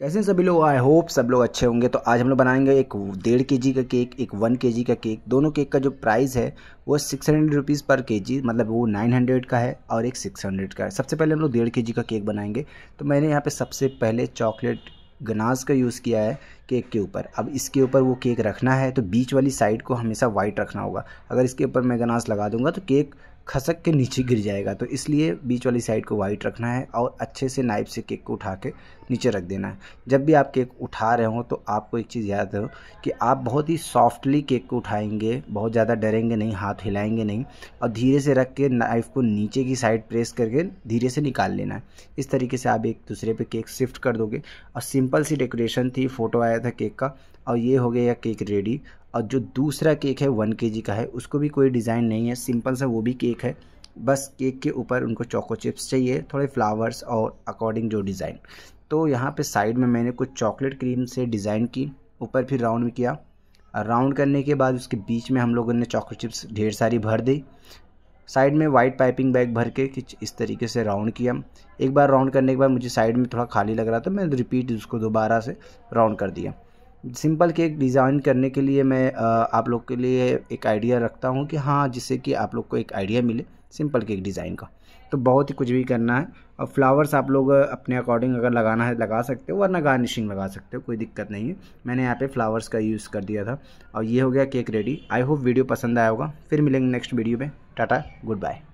कैसे सभी लोग आई होप सब लोग अच्छे होंगे तो आज हम लोग बनाएंगे एक डेढ़ के जी का केक एक वन के जी का केक दोनों केक का जो प्राइस है वो सिक्स हंड्रेड रुपीज़ पर के जी मतलब वो नाइन हंड्रेड का है और एक सिक्स हंड्रेड का है सबसे पहले हम लोग डेढ़ के जी का केक बनाएंगे तो मैंने यहाँ पे सबसे पहले चॉकलेट गनाज का यूज़ किया है केक के ऊपर अब इसके ऊपर वो केक रखना है तो बीच वाली साइड को हमेशा वाइट रखना होगा अगर इसके ऊपर मैं गनास लगा दूंगा तो केक खसक के नीचे गिर जाएगा तो इसलिए बीच वाली साइड को वाइट रखना है और अच्छे से नाइफ से केक को उठा के नीचे रख देना है जब भी आप केक उठा रहे हो तो आपको एक चीज़ याद रहो कि आप बहुत ही सॉफ्टली केक को उठाएंगे बहुत ज़्यादा डरेंगे नहीं हाथ हिलाएंगे नहीं और धीरे से रख के नाइफ़ को नीचे की साइड प्रेस करके धीरे से निकाल लेना है इस तरीके से आप एक दूसरे पर केक शिफ्ट कर दोगे और सिंपल सी डेकोरेशन थी फ़ोटो आया बनाया था केक का और ये हो गया केक रेडी और जो दूसरा केक है वन के का है उसको भी कोई डिज़ाइन नहीं है सिंपल सा वो भी केक है बस केक के ऊपर उनको चोको चिप्स चाहिए थोड़े फ्लावर्स और अकॉर्डिंग जो डिज़ाइन तो यहाँ पे साइड में मैंने कुछ चॉकलेट क्रीम से डिज़ाइन की ऊपर फिर राउंड किया राउंड करने के बाद उसके बीच में हम लोगों ने चॉकलेट चिप्स ढेर सारी भर दी साइड में वाइट पाइपिंग बैग भर के कुछ इस तरीके से राउंड किया एक बार राउंड करने के बाद मुझे साइड में थोड़ा खाली लग रहा था मैं रिपीट उसको दोबारा से राउंड कर दिया सिंपल केक डिज़ाइन करने के लिए मैं आप लोग के लिए एक आइडिया रखता हूँ कि हाँ जिससे कि आप लोग को एक आइडिया मिले सिंपल केक डिज़ाइन का तो बहुत ही कुछ भी करना है और फ्लावर्स आप लोग अपने अकॉर्डिंग अगर लगाना है लगा सकते हो वरना गार्निशिंग लगा सकते हो कोई दिक्कत नहीं है मैंने यहाँ पे फ्लावर्स का यूज़ कर दिया था और ये हो गया cake ready I hope video पसंद आया होगा फिर मिलेंगे नेक्स्ट वीडियो में टाटा गुड बाय